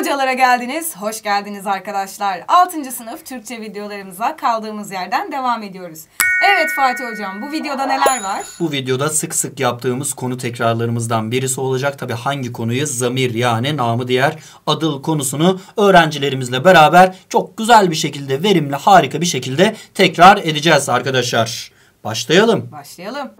Hocalara geldiniz, hoş geldiniz arkadaşlar. 6. sınıf Türkçe videolarımıza kaldığımız yerden devam ediyoruz. Evet Fatih Hocam, bu videoda neler var? Bu videoda sık sık yaptığımız konu tekrarlarımızdan birisi olacak. Tabii hangi konuyu? Zamir yani namı diğer adıl konusunu öğrencilerimizle beraber çok güzel bir şekilde, verimli, harika bir şekilde tekrar edeceğiz arkadaşlar. Başlayalım. Başlayalım.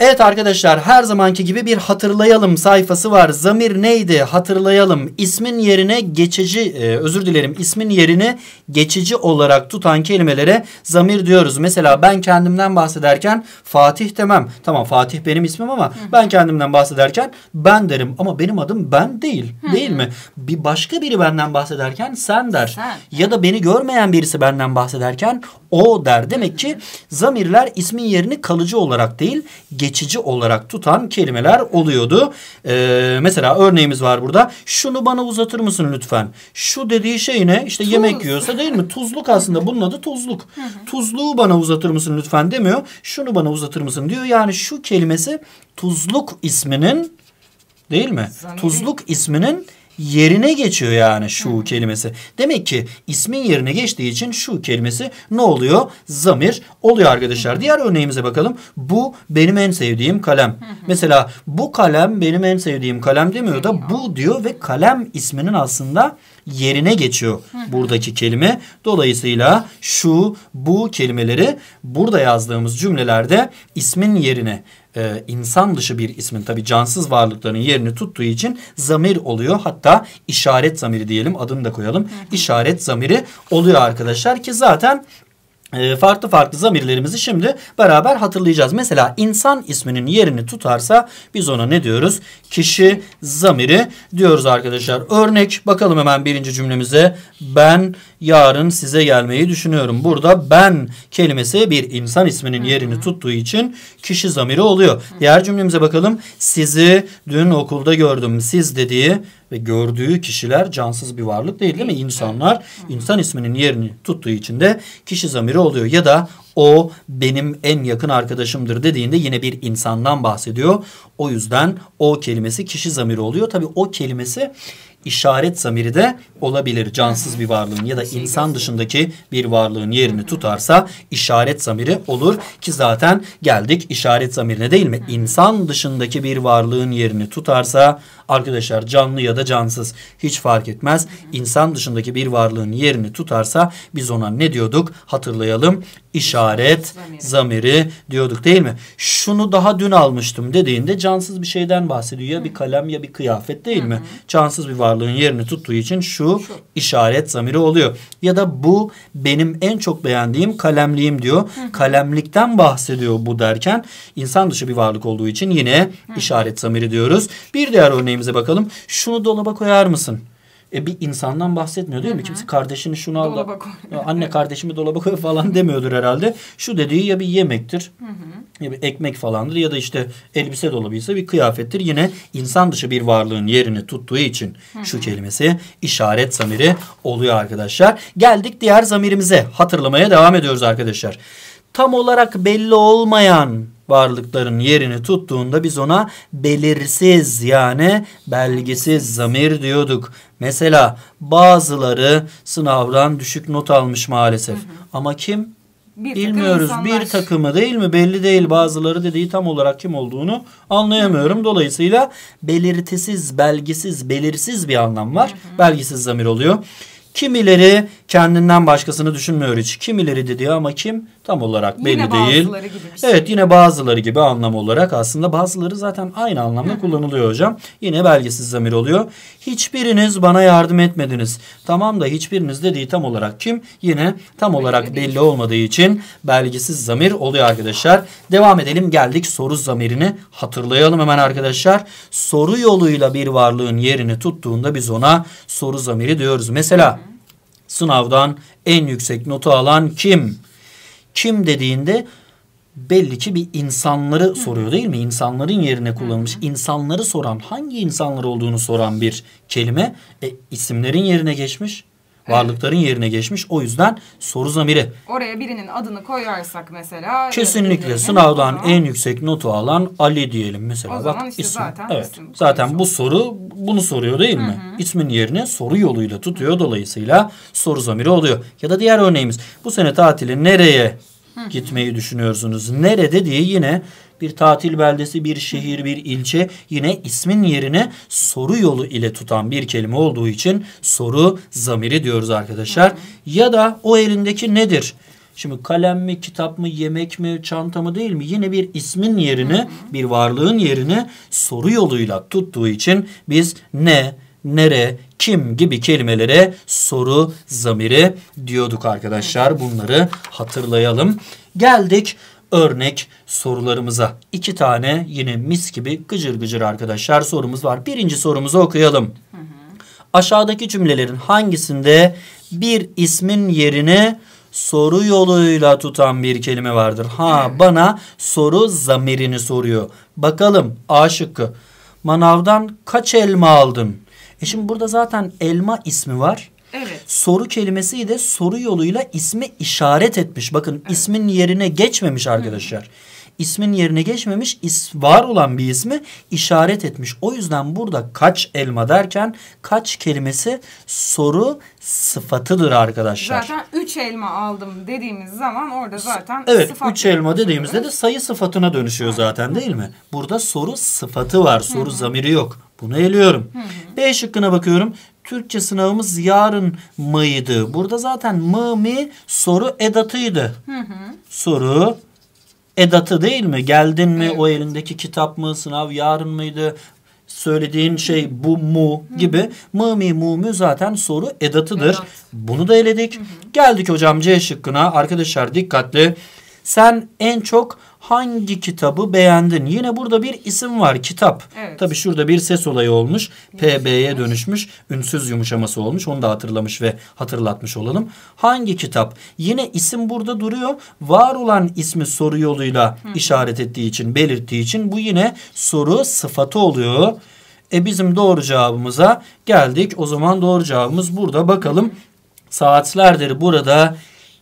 Evet arkadaşlar her zamanki gibi bir hatırlayalım sayfası var. Zamir neydi? Hatırlayalım. İsmin yerine geçici e, özür dilerim. İsmin yerini geçici olarak tutan kelimelere zamir diyoruz. Mesela ben kendimden bahsederken Fatih demem. Tamam Fatih benim ismim ama Hı. ben kendimden bahsederken ben derim ama benim adım ben değil. Hı. Değil mi? Bir başka biri benden bahsederken sen der. Sen. Ya da beni görmeyen birisi benden bahsederken o der. Demek ki zamirler ismin yerini kalıcı olarak değil, geçici geçici olarak tutan kelimeler oluyordu. Ee, mesela örneğimiz var burada. Şunu bana uzatır mısın lütfen? Şu dediği şey ne? İşte Tuz. yemek yiyorsa değil mi? Tuzluk aslında bunun adı tuzluk. Hı hı. Tuzluğu bana uzatır mısın lütfen demiyor. Şunu bana uzatır mısın diyor. Yani şu kelimesi tuzluk isminin değil mi? Zamiri. Tuzluk isminin yerine geçiyor yani şu Hı. kelimesi. Demek ki ismin yerine geçtiği için şu kelimesi ne oluyor? Zamir oluyor arkadaşlar. Hı. Diğer örneğimize bakalım. Bu benim en sevdiğim kalem. Hı. Mesela bu kalem benim en sevdiğim kalem demiyor da bu diyor ve kalem isminin aslında yerine geçiyor buradaki kelime. Dolayısıyla şu, bu kelimeleri burada yazdığımız cümlelerde ismin yerine e, insan dışı bir ismin tabi cansız varlıkların yerini tuttuğu için zamir oluyor. Hatta işaret zamiri diyelim adını da koyalım. İşaret zamiri oluyor arkadaşlar ki zaten e, farklı farklı zamirlerimizi şimdi beraber hatırlayacağız. Mesela insan isminin yerini tutarsa biz ona ne diyoruz? Kişi zamiri diyoruz arkadaşlar. Örnek bakalım hemen birinci cümlemize. Ben yarın size gelmeyi düşünüyorum. Burada ben kelimesi bir insan isminin yerini tuttuğu için kişi zamiri oluyor. Diğer cümlemize bakalım. Sizi dün okulda gördüm. Siz dediği ve gördüğü kişiler cansız bir varlık değil değil mi? İnsanlar insan isminin yerini tuttuğu için de kişi zamiri oluyor. Ya da o benim en yakın arkadaşımdır dediğinde yine bir insandan bahsediyor. O yüzden o kelimesi kişi zamiri oluyor. Tabii o kelimesi işaret zamiri de olabilir. Cansız bir varlığın ya da insan dışındaki bir varlığın yerini tutarsa işaret zamiri olur ki zaten geldik işaret zamirine değil mi? İnsan dışındaki bir varlığın yerini tutarsa Arkadaşlar canlı ya da cansız hiç fark etmez. İnsan dışındaki bir varlığın yerini tutarsa biz ona ne diyorduk? Hatırlayalım. İşaret zamiri. diyorduk değil mi? Şunu daha dün almıştım dediğinde cansız bir şeyden bahsediyor. Ya bir kalem ya bir kıyafet değil mi? Cansız bir varlığın yerini tuttuğu için şu, işaret zamiri oluyor. Ya da bu benim en çok beğendiğim kalemliğim diyor. Kalemlikten bahsediyor bu derken insan dışı bir varlık olduğu için yine işaret zamiri diyoruz. Bir diğer örneğimiz örneğimize bakalım. Şunu dolaba koyar mısın? E bir insandan bahsetmiyor değil Hı -hı. mi? Kimse kardeşini şunu al da anne kardeşimi dolaba koy falan demiyordur herhalde. Şu dediği ya bir yemektir Hı ya bir ekmek falandır ya da işte elbise dolabıysa bir kıyafettir. Yine insan dışı bir varlığın yerini tuttuğu için şu kelimesi işaret zamiri oluyor arkadaşlar. Geldik diğer zamirimize hatırlamaya devam ediyoruz arkadaşlar. Tam olarak belli olmayan varlıkların yerini tuttuğunda biz ona belirsiz yani belgesiz zamir diyorduk. Mesela bazıları sınavdan düşük not almış maalesef. Hı hı. Ama kim? Bir Bilmiyoruz. Takım bir takımı değil mi? Belli değil. Bazıları dediği tam olarak kim olduğunu anlayamıyorum. Dolayısıyla belirtisiz, belgisiz, belirsiz bir anlam var. Hı hı. Belgisiz zamir oluyor. Kimileri kendinden başkasını düşünmüyor hiç. Kimileri dedi ama kim tam olarak belli değil. Gibi şey. Evet yine bazıları gibi anlam olarak aslında bazıları zaten aynı anlamda kullanılıyor hocam. Yine belgesiz zamir oluyor. Hiçbiriniz bana yardım etmediniz. Tamam da hiçbiriniz dediği tam olarak kim? Yine tam belli olarak şey. belli olmadığı için belgesiz zamir oluyor arkadaşlar. Devam edelim geldik soru zamirini hatırlayalım hemen arkadaşlar. Soru yoluyla bir varlığın yerini tuttuğunda biz ona soru zamiri diyoruz. Mesela Sınavdan en yüksek notu alan kim? Kim dediğinde belli ki bir insanları Hı. soruyor değil mi? İnsanların yerine kullanılmış. insanları soran, hangi insanlar olduğunu soran bir kelime. E, isimlerin yerine geçmiş. Varlıkların yerine geçmiş. O yüzden soru zamiri. Oraya birinin adını koyarsak mesela. E, Kesinlikle sınavdan en yüksek notu alan Ali diyelim mesela. O zaman Bak, işte isim. zaten evet. isim. Zaten bu soru bunu soruyor değil mi? Hı hı. İsmin yerine soru yoluyla tutuyor. Dolayısıyla soru zamiri oluyor. Ya da diğer örneğimiz. Bu sene tatili nereye Hı. gitmeyi düşünüyorsunuz. Nerede diye yine bir tatil beldesi, bir şehir, bir ilçe yine ismin yerine soru yolu ile tutan bir kelime olduğu için soru zamiri diyoruz arkadaşlar. Hı. Ya da o elindeki nedir? Şimdi kalem mi, kitap mı, yemek mi, çanta mı değil mi? Yine bir ismin yerini, bir varlığın yerini soru yoluyla tuttuğu için biz ne, nere, kim gibi kelimelere soru zamiri diyorduk arkadaşlar. Bunları hatırlayalım. Geldik örnek sorularımıza. İki tane yine mis gibi gıcır gıcır arkadaşlar sorumuz var. Birinci sorumuzu okuyalım. Aşağıdaki cümlelerin hangisinde bir ismin yerini soru yoluyla tutan bir kelime vardır? Ha bana soru zamirini soruyor. Bakalım A şıkkı. Manavdan kaç elma aldın? E şimdi burada zaten elma ismi var. Evet. Soru kelimesi de soru yoluyla ismi işaret etmiş. Bakın evet. ismin yerine geçmemiş arkadaşlar. Hı ismin yerine geçmemiş is, var olan bir ismi işaret etmiş. O yüzden burada kaç elma derken kaç kelimesi soru sıfatıdır arkadaşlar. Zaten üç elma aldım dediğimiz zaman orada zaten Evet sıfat üç elma dediğimizde de sayı sıfatına dönüşüyor zaten değil mi? Burada soru sıfatı var soru zamiri yok. Bunu eliyorum. Hı -hı. B şıkkına bakıyorum. Türkçe sınavımız yarın mıydı? Burada zaten mı mi soru edatıydı. Hı hı. Soru edatı değil mi? Geldin mi? Evet. O elindeki kitap mı? Sınav yarın mıydı? Söylediğin şey bu mu gibi. Mı mi mu mu zaten soru edatıdır. Edat. Bunu da eledik. Hı hı. Geldik hocam C şıkkına. Arkadaşlar dikkatli. Sen en çok hangi kitabı beğendin? Yine burada bir isim var kitap. Evet. Tabii şurada bir ses olayı olmuş. PB'ye dönüşmüş. Ünsüz yumuşaması olmuş. Onu da hatırlamış ve hatırlatmış olalım. Hangi kitap? Yine isim burada duruyor. Var olan ismi soru yoluyla Hı. işaret ettiği için, belirttiği için bu yine soru sıfatı oluyor. E bizim doğru cevabımıza geldik. O zaman doğru cevabımız burada. Bakalım saatlerdir burada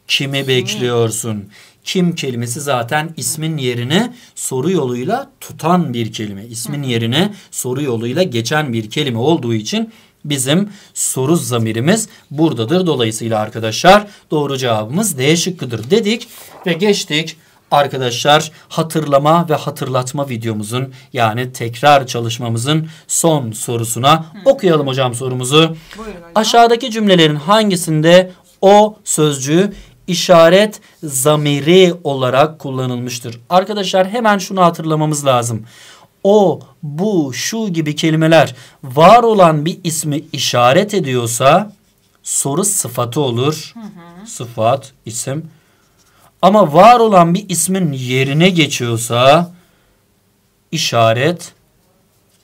kimi bekliyorsun? Kim kelimesi zaten ismin yerini soru yoluyla tutan bir kelime. İsmin yerine soru yoluyla geçen bir kelime olduğu için bizim soru zamirimiz buradadır. Dolayısıyla arkadaşlar doğru cevabımız D şıkkıdır dedik ve geçtik arkadaşlar hatırlama ve hatırlatma videomuzun yani tekrar çalışmamızın son sorusuna Hı. okuyalım hocam sorumuzu. hocam. Aşağıdaki cümlelerin hangisinde o sözcüğü işaret zamiri olarak kullanılmıştır. Arkadaşlar hemen şunu hatırlamamız lazım. O, bu, şu gibi kelimeler var olan bir ismi işaret ediyorsa soru sıfatı olur. Hı hı. Sıfat, isim. Ama var olan bir ismin yerine geçiyorsa işaret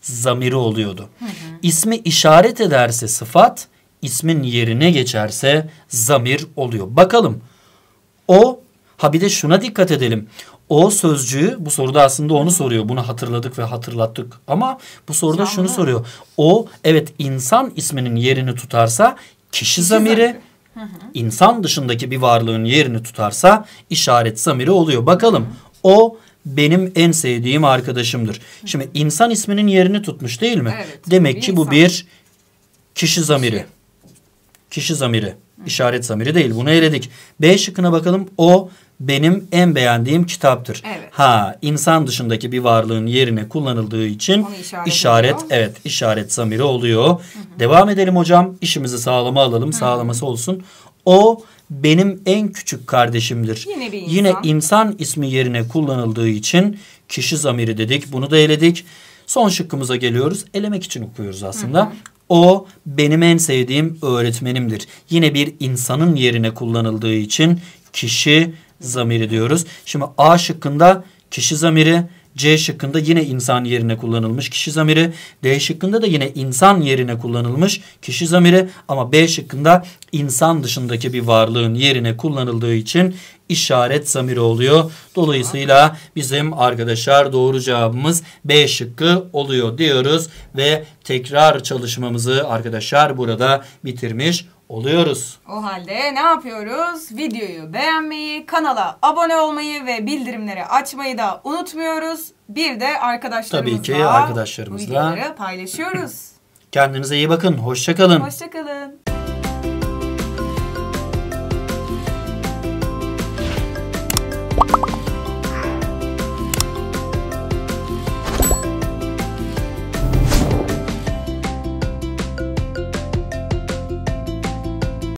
zamiri oluyordu. Hı hı. İsmi işaret ederse sıfat, ismin yerine geçerse zamir oluyor. Bakalım o ha bir de şuna dikkat edelim. O sözcüğü bu soruda aslında onu soruyor. Bunu hatırladık ve hatırlattık. Ama bu soruda şunu soruyor. O evet insan isminin yerini tutarsa kişi, kişi zamiri insan dışındaki bir varlığın yerini tutarsa işaret zamiri oluyor. Bakalım hı hı. o benim en sevdiğim arkadaşımdır. Hı. Şimdi insan isminin yerini tutmuş değil mi? Evet, Demek ki insan. bu bir kişi zamiri. Kişi kişi zamiri. işaret zamiri değil. Bunu eledik. B şıkkına bakalım. O benim en beğendiğim kitaptır. Evet. Ha, insan dışındaki bir varlığın yerine kullanıldığı için işaret, işaret evet, işaret zamiri oluyor. Hı hı. Devam edelim hocam. İşimizi sağlama alalım. Hı. Sağlaması olsun. O benim en küçük kardeşimdir. Yine, bir insan. Yine insan ismi yerine kullanıldığı için kişi zamiri dedik. Bunu da eledik. Son şıkkımıza geliyoruz. Elemek için okuyoruz aslında. Hı hı. O benim en sevdiğim öğretmenimdir. Yine bir insanın yerine kullanıldığı için kişi zamiri diyoruz. Şimdi A şıkkında kişi zamiri C şıkkında yine insan yerine kullanılmış kişi zamiri. D şıkkında da yine insan yerine kullanılmış kişi zamiri. Ama B şıkkında insan dışındaki bir varlığın yerine kullanıldığı için işaret zamiri oluyor. Dolayısıyla bizim arkadaşlar doğru cevabımız B şıkkı oluyor diyoruz. Ve tekrar çalışmamızı arkadaşlar burada bitirmiş oluyoruz. O halde ne yapıyoruz? Videoyu beğenmeyi, kanala abone olmayı ve bildirimleri açmayı da unutmuyoruz. Bir de arkadaşlarımızla Tabii ki arkadaşlarımızla videoları paylaşıyoruz. Kendinize iyi bakın. Hoşçakalın. Hoşçakalın.